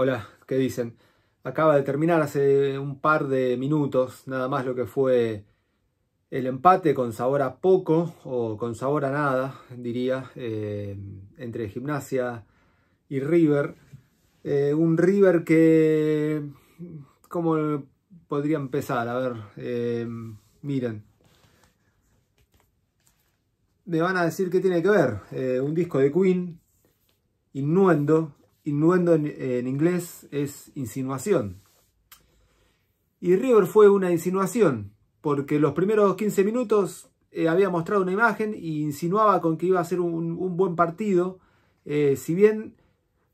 Hola, ¿qué dicen? Acaba de terminar hace un par de minutos nada más lo que fue el empate con sabor a poco o con sabor a nada, diría, eh, entre gimnasia y River. Eh, un River que... ¿Cómo podría empezar? A ver, eh, miren. Me van a decir qué tiene que ver. un disco de Queen, Innuendo, Innuendo en, inglés es insinuación. Y River fue una insinuación, porque los primeros 15 minutos eh, había mostrado una imagen e insinuaba con que iba a ser un, buen partido, eh, si bien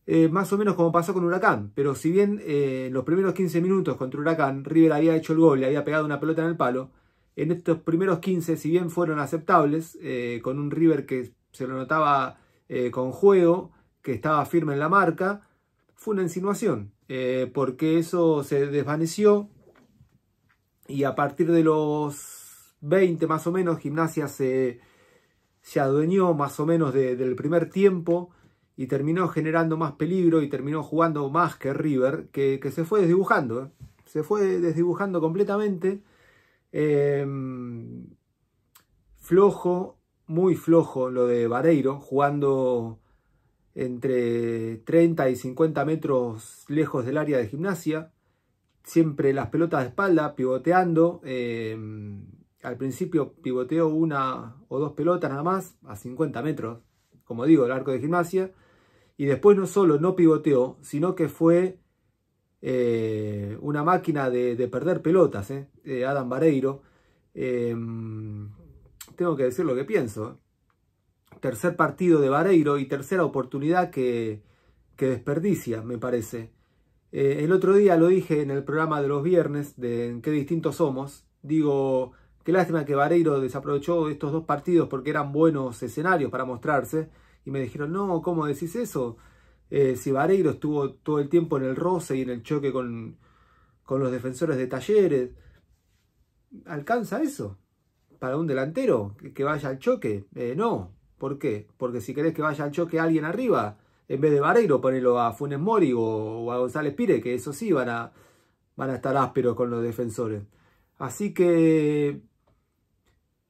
eh, más o menos como pasó con Huracán, pero si bien en los primeros 15 minutos contra Huracán River había hecho el gol y había pegado una pelota en el palo, en estos primeros 15, si bien fueron aceptables, con un River que se lo notaba con juego, que estaba firme en la marca, fue una insinuación, eh, porque eso se desvaneció y a partir de los 20 más o menos, Gimnasia se, adueñó más o menos del primer tiempo y terminó generando más peligro y terminó jugando más que River, que, se fue desdibujando, ¿eh? se fue desdibujando completamente. Em, flojo, muy flojo lo de Vareiro, jugando entre 30 y 50 metros lejos del área de gimnasia. Siempre las pelotas de espalda, pivoteando. Eh, al principio pivoteó una o dos pelotas nada más, a 50 metros, como digo, el arco de gimnasia. Y después no solo no pivoteó, sino que fue eh, una máquina de, perder pelotas, eh, Adam Vareiro. Em, tengo que decir lo que pienso tercer partido de Vareiro y tercera oportunidad que, desperdicia, me parece. Eh, el otro día lo dije en el programa de los viernes, de en qué distintos somos. Digo, qué lástima que Vareiro desaprovechó estos dos partidos porque eran buenos escenarios para mostrarse. Y me dijeron, no, ¿cómo decís eso? Eh, si Vareiro estuvo todo el tiempo en el roce y en el choque con, los defensores de talleres. ¿Alcanza eso? Para un delantero que, vaya al choque. Eh, no, ¿Por qué? Porque si querés que vaya al choque alguien arriba, en vez de Vareiro, ponelo a Funes Mori o, a González Pire, que eso sí van a, van a estar ásperos con los defensores. Así que,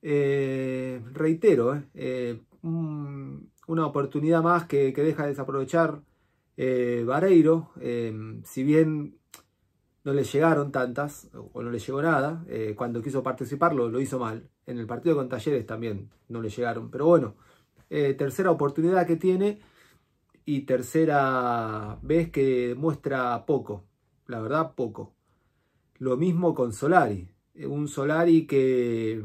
eh, reitero, eh, eh, mm, una oportunidad más que, deja de desaprovechar Vareiro. si bien no le llegaron tantas o no le llegó nada, cuando quiso participarlo lo hizo mal. En el partido con Talleres también no le llegaron, pero bueno. Eh, tercera oportunidad que tiene y tercera vez que muestra poco, la verdad poco. Lo mismo con Solari, eh, un Solari que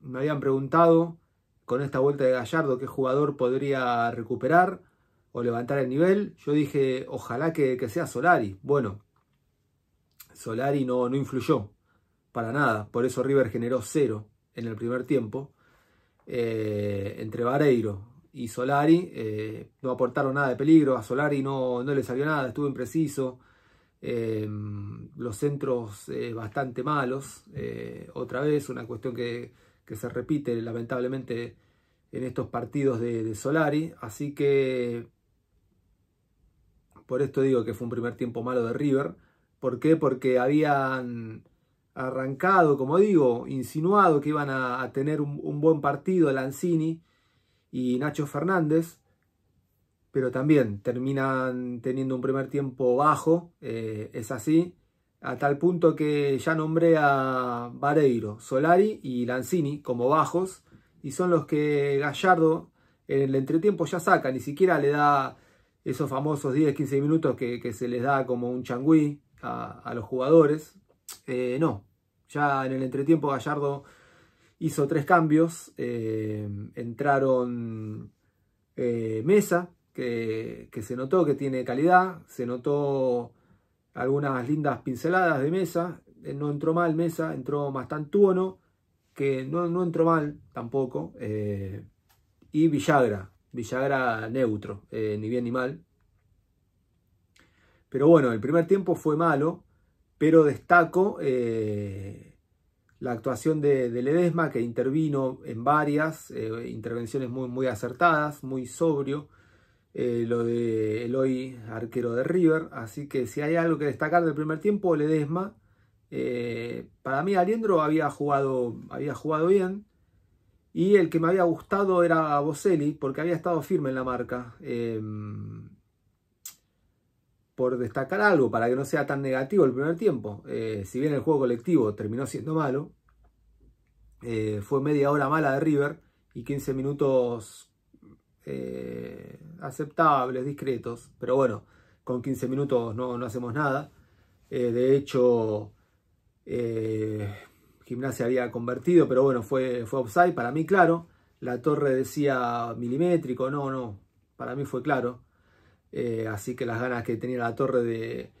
me habían preguntado con esta vuelta de Gallardo qué jugador podría recuperar o levantar el nivel. Yo dije, ojalá que, que sea Solari. Bueno, Solari no, no influyó para nada, por eso River generó cero en el primer tiempo. Eh, entre Vareiro y Solari eh, no aportaron nada de peligro, a Solari no, no le salió nada, estuvo impreciso, eh, los centros bastante malos, otra vez una cuestión que, se repite lamentablemente en estos partidos de, de Solari, así que por esto digo que fue un primer tiempo malo de River, ¿por qué? Porque habían arrancado, como digo, insinuado que iban a, tener un, buen partido Lanzini y Nacho Fernández, pero también terminan teniendo un primer tiempo bajo, eh, es así, a tal punto que ya nombré a Vareiro, Solari y Lanzini como bajos, y son los que Gallardo en el entretiempo ya saca, ni siquiera le da esos famosos 10-15 minutos que, se les da como un changüí a los jugadores, eh, no, ya en el entretiempo Gallardo hizo tres cambios. Eh, entraron eh, Mesa, que, se notó que tiene calidad, se notó algunas lindas pinceladas de Mesa. no entró mal Mesa, entró más Mastantuono, que no, no entró mal tampoco. y Villagra, Villagra neutro, ni bien ni mal. Pero bueno, el primer tiempo fue malo pero destaco eh, la actuación de, Ledesma, que intervino en varias eh, intervenciones muy, acertadas, muy sobrio, eh, lo de Eloy, arquero de River, así que si hay algo que destacar del primer tiempo, Ledesma, para mí Aliendro había jugado, había jugado bien, y el que me había gustado era Boselli, porque había estado firme en la marca. Em, destacar algo, para que no sea tan negativo el primer tiempo, eh, si bien el juego colectivo terminó siendo malo, eh, fue media hora mala de River y 15 minutos eh, aceptables, discretos, pero bueno, con 15 minutos no, no hacemos nada. de hecho, Gimnasia había convertido, pero bueno, fue, fue offside, para mí claro. La torre decía milimétrico, no, no, para mí fue claro. Eh, así que las ganas que tenía la torre de,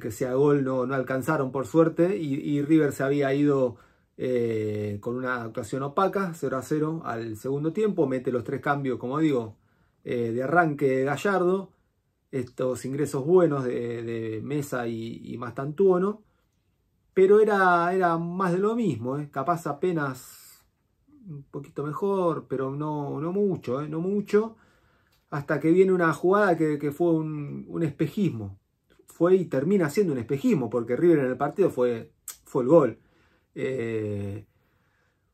que sea gol no, no alcanzaron por suerte y, River se había ido eh, con una actuación opaca, 0 a 0 al segundo tiempo, mete los tres cambios, como digo, eh, de arranque Gallardo, estos ingresos buenos de, Mesa y, más Mastantuono, pero era, más de lo mismo, capaz apenas un poquito mejor, pero no, no mucho, no mucho hasta que viene una jugada que, fue un, espejismo. Fue y termina siendo un espejismo, porque River en el partido fue, fue el gol. Eh,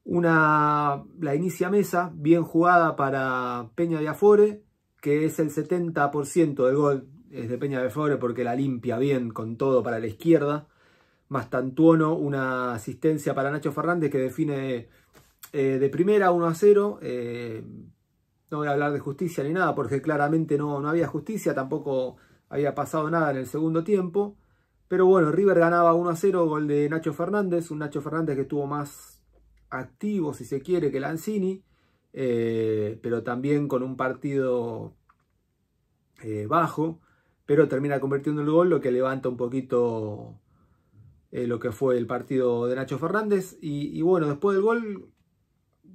una, la inicia Mesa, bien jugada para Peña de Afore, que es el 70% del gol es de Peña de Afore porque la limpia bien con todo para la izquierda. Más Tantuono, una asistencia para Nacho Fernández que define eh, de primera 1 a 0 no voy a hablar de justicia ni nada, porque claramente no, no había justicia, tampoco había pasado nada en el segundo tiempo. Pero bueno, River ganaba 1 a 0, gol de Nacho Fernández, un Nacho Fernández que estuvo más activo, si se quiere, que Lanzini, eh, pero también con un partido eh, bajo, pero termina convirtiendo el gol, lo que levanta un poquito eh, lo que fue el partido de Nacho Fernández. y bueno, después del gol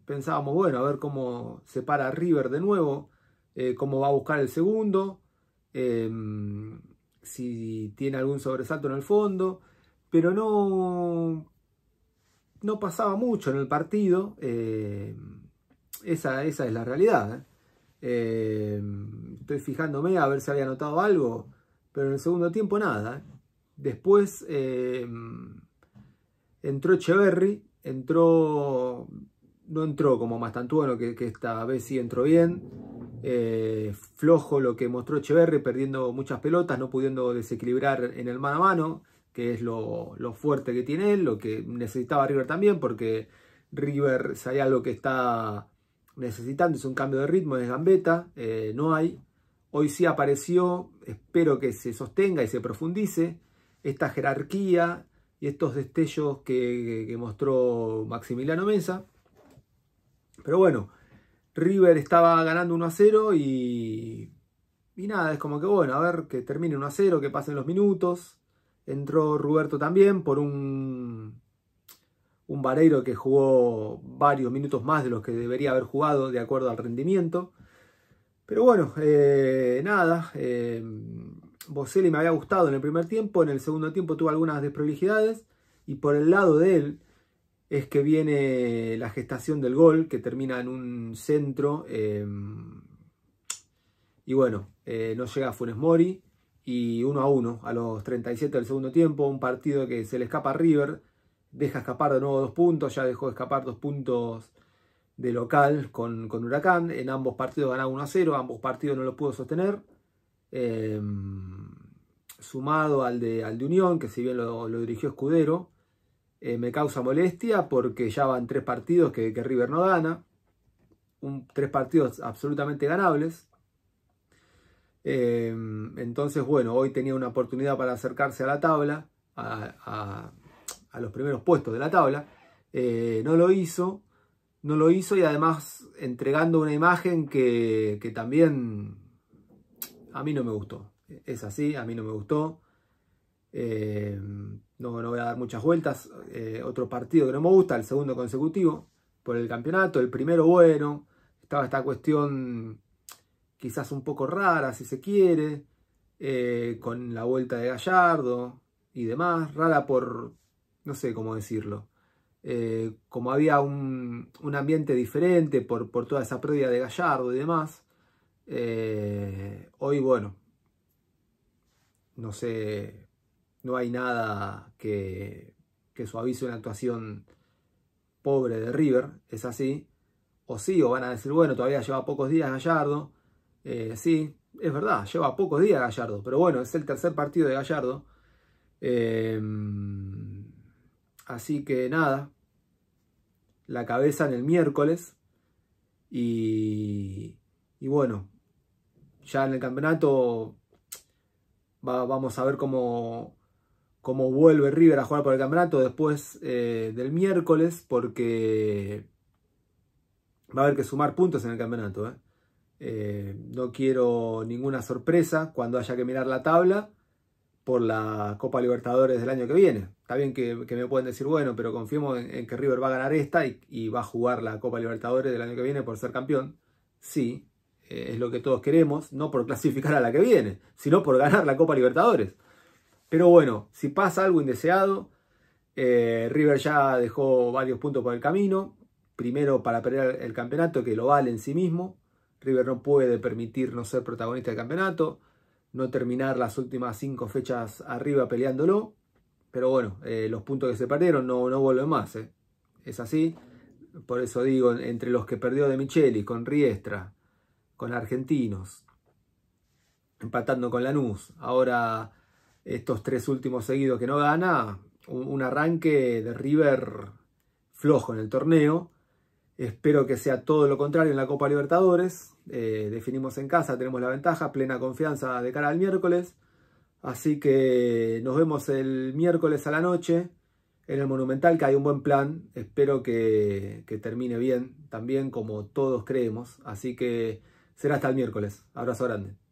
pensábamos, bueno, a ver cómo se para River de nuevo, eh, cómo va a buscar el segundo, em, si tiene algún sobresalto en el fondo, pero no, no pasaba mucho en el partido, em, esa, esa, es la realidad. ¿eh? Em, estoy fijándome a ver si había notado algo, pero en el segundo tiempo nada. ¿eh? Después entró Echeverry, entró no entró como Mastantuono, que, que esta vez sí entró bien. Eh, flojo lo que mostró Echeverri, perdiendo muchas pelotas, no pudiendo desequilibrar en el mano a mano, que es lo, fuerte que tiene él, lo que necesitaba River también, porque River, si hay algo que está necesitando, es un cambio de ritmo, es gambeta, eh, no hay. Hoy sí apareció, espero que se sostenga y se profundice esta jerarquía y estos destellos que, que mostró Maximiliano Mesa. Pero bueno, River estaba ganando 1 a 0 y, y nada, es como que bueno, a ver que termine 1 a 0, que pasen los minutos. Entró Roberto también por un, un Vareiro que jugó varios minutos más de los que debería haber jugado de acuerdo al rendimiento. Pero bueno, eh, nada, eh, me había gustado en el primer tiempo, en el segundo tiempo tuvo algunas desprolijidades y por el lado de él es que viene la gestación del gol, que termina en un centro. Eh, y bueno, eh, no llega Funes Mori. Y 1 a 1 a los 37 del segundo tiempo. Un partido que se le escapa a River. Deja escapar de nuevo dos puntos. Ya dejó escapar dos puntos de local con, Huracán. En ambos partidos ganaba 1 a 0. Ambos partidos no lo pudo sostener. Eh, sumado al de, al de Unión, que si bien lo, lo dirigió Escudero eh, me causa molestia porque ya van tres partidos que, River no gana. tres partidos absolutamente ganables. Eh, entonces, bueno, hoy tenía una oportunidad para acercarse a la tabla, a, los primeros puestos de la tabla. Eh, no lo hizo, no lo hizo y además entregando una imagen que, también a mí no me gustó. Es así, a mí no me gustó no, voy a dar muchas vueltas. Eh, otro partido que no me gusta, el segundo consecutivo por el campeonato, el primero bueno. Estaba esta cuestión quizás un poco rara, si se quiere, eh, con la vuelta de Gallardo y demás. Rara por, no sé cómo decirlo. Eh, como había un, ambiente diferente por, por, toda esa pérdida de Gallardo y demás, hoy, bueno, no sé no hay nada que, que suavice una actuación pobre de River, es así. O sí, o van a decir, bueno, todavía lleva pocos días Gallardo. Eh, sí, es verdad, lleva pocos días Gallardo, pero bueno, es el tercer partido de Gallardo. Em, así que nada, la cabeza en el miércoles. Y, bueno, ya en el campeonato vamos a ver cómo, cómo vuelve River a jugar por el campeonato después eh, del miércoles, porque va a haber que sumar puntos en el campeonato. ¿eh? Eh, no quiero ninguna sorpresa cuando haya que mirar la tabla por la Copa Libertadores del año que viene. Está bien que, me pueden decir, bueno, pero confiemos en, que River va a ganar esta y, y, va a jugar la Copa Libertadores del año que viene por ser campeón. Sí, es lo que todos queremos, no por clasificar a la que viene, sino por ganar la Copa Libertadores. Pero bueno, si pasa algo indeseado, eh, River ya dejó varios puntos por el camino. Primero para pelear el campeonato, que lo vale en sí mismo. River no puede permitir no ser protagonista del campeonato, no terminar las últimas cinco fechas arriba peleándolo. Pero bueno, eh, los puntos que se perdieron no, no vuelven más. Eh. Es así. Por eso digo, entre los que perdió de Micheli, con Riestra, con Argentinos, empatando con Lanús, ahora estos tres últimos seguidos que no gana, un, arranque de River flojo en el torneo. Espero que sea todo lo contrario en la Copa Libertadores. Eh, definimos en casa, tenemos la ventaja, plena confianza de cara al miércoles. Así que nos vemos el miércoles a la noche en el Monumental, que hay un buen plan. Espero que termine bien también, como todos creemos. Así que será hasta el miércoles. Abrazo grande.